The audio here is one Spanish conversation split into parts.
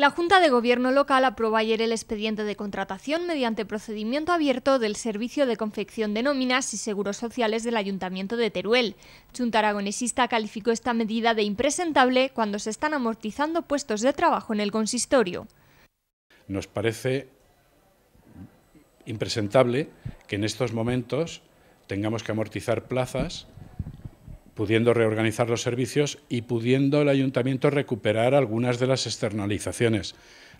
La Junta de Gobierno Local aprobó ayer el expediente de contratación mediante procedimiento abierto del Servicio de Confección de Nóminas y Seguros Sociales del Ayuntamiento de Teruel. Chuntaragonesista Aragonesista calificó esta medida de impresentable cuando se están amortizando puestos de trabajo en el consistorio. Nos parece impresentable que en estos momentos tengamos que amortizar plazas pudiendo reorganizar los servicios y pudiendo el ayuntamiento recuperar algunas de las externalizaciones.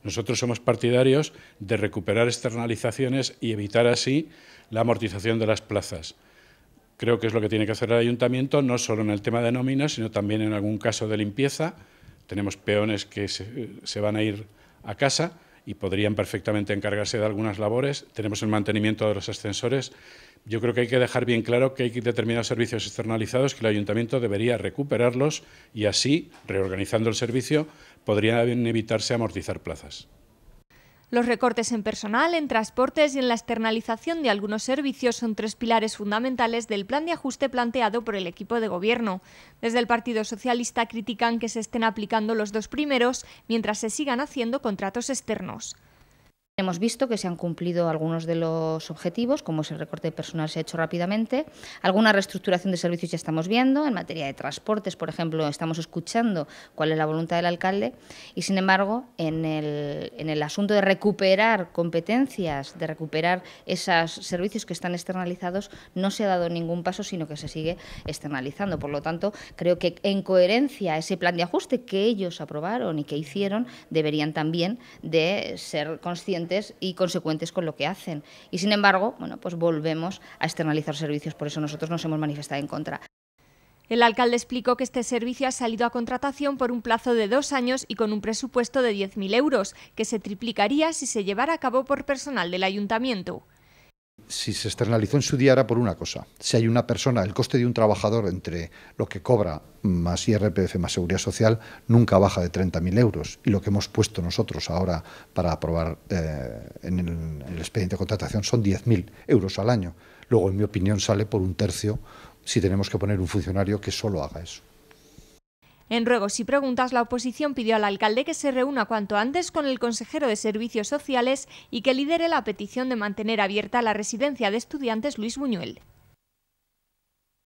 Nosotros somos partidarios de recuperar externalizaciones y evitar así la amortización de las plazas. Creo que es lo que tiene que hacer el ayuntamiento, no solo en el tema de nóminas, sino también en algún caso de limpieza. Tenemos peones que se, van a ir a casa y podrían perfectamente encargarse de algunas labores. Tenemos el mantenimiento de los ascensores yo creo que hay que dejar bien claro que hay determinados servicios externalizados que el ayuntamiento debería recuperarlos y así, reorganizando el servicio, podrían evitarse amortizar plazas. Los recortes en personal, en transportes y en la externalización de algunos servicios son tres pilares fundamentales del plan de ajuste planteado por el equipo de gobierno. Desde el Partido Socialista critican que se estén aplicando los dos primeros mientras se sigan haciendo contratos externos. Hemos visto que se han cumplido algunos de los objetivos, como es el recorte de personal se ha hecho rápidamente, alguna reestructuración de servicios ya estamos viendo, en materia de transportes, por ejemplo, estamos escuchando cuál es la voluntad del alcalde y, sin embargo, en el, en el asunto de recuperar competencias, de recuperar esos servicios que están externalizados, no se ha dado ningún paso, sino que se sigue externalizando. Por lo tanto, creo que en coherencia ese plan de ajuste que ellos aprobaron y que hicieron, deberían también de ser conscientes y consecuentes con lo que hacen. Y sin embargo, bueno, pues volvemos a externalizar servicios, por eso nosotros nos hemos manifestado en contra. El alcalde explicó que este servicio ha salido a contratación por un plazo de dos años y con un presupuesto de 10.000 euros, que se triplicaría si se llevara a cabo por personal del ayuntamiento si se externalizó en su día era por una cosa. Si hay una persona, el coste de un trabajador entre lo que cobra más IRPF más seguridad social nunca baja de 30.000 euros. Y lo que hemos puesto nosotros ahora para aprobar eh, en, el, en, el, expediente de contratación son 10.000 euros al año. Luego, en mi opinión, sale por un tercio si tenemos que poner un funcionario que solo haga eso. En ruegos y preguntas, la oposición pidió al alcalde que se reúna cuanto antes con el consejero de Servicios Sociales y que lidere la petición de mantener abierta la residencia de estudiantes Luis Buñuel.